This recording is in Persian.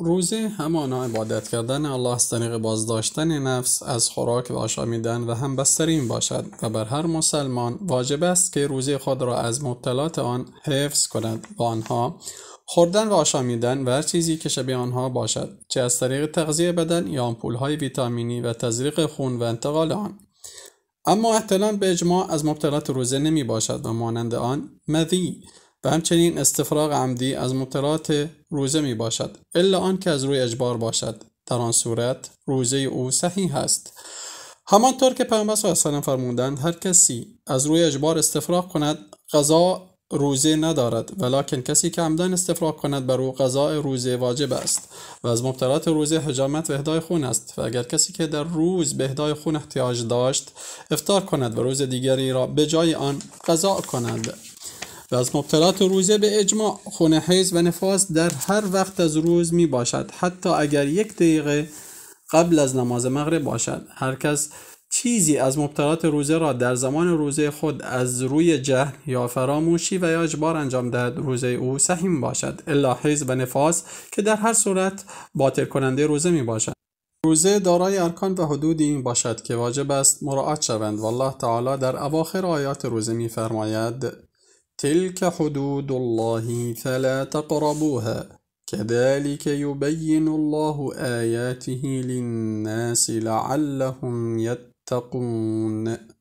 روزه همانا عبادت کردن الله از طریق بازداشتن نفس از خوراک و آشامیدن و هم بستر باشد و بر هر مسلمان واجب است که روزه خود را از مبتلات آن حفظ کند و آنها خوردن و آشامیدن و هر چیزی که شبیه آنها باشد چه از طریق تغذیه بدن یا های ویتامینی و تزریق خون و انتقال آن اما احتلال به اجماع از مبتلات روزه نمی باشد و مانند آن مذی همچنین استفراغ عمدی از مبتلات روزه می باشد الا آن که از روی اجبار باشد در آن صورت روزه او صحیح است همانطور که پیامبر صلی الله فرمودند هر کسی از روی اجبار استفراغ کند غذا روزه ندارد ولکن کسی که عمدن استفراغ کند بر او قضاء روزه واجب است و از مبتلات روزه حجامت و اهدای خون است و اگر کسی که در روز به اهدای خون احتیاج داشت افتار کند و روز دیگری را به جای آن غذا کند و از مبتلات روزه به اجماع خون حیز و نفاس در هر وقت از روز می باشد حتی اگر یک دقیقه قبل از نماز مغرب باشد هر کس چیزی از مبتلات روزه را در زمان روزه خود از روی جهل یا فراموشی و یا اجبار انجام دهد روزه او سهیم باشد الا حیز و نفاس که در هر صورت باطل کننده روزه می باشد روزه دارای ارکان و حدودی این باشد که واجب است مراعات شوند والله تعالی در اواخر آیات روزه میفرماید تلك حدود الله فلا تقربوها كذلك يبين الله آياته للناس لعلهم يتقون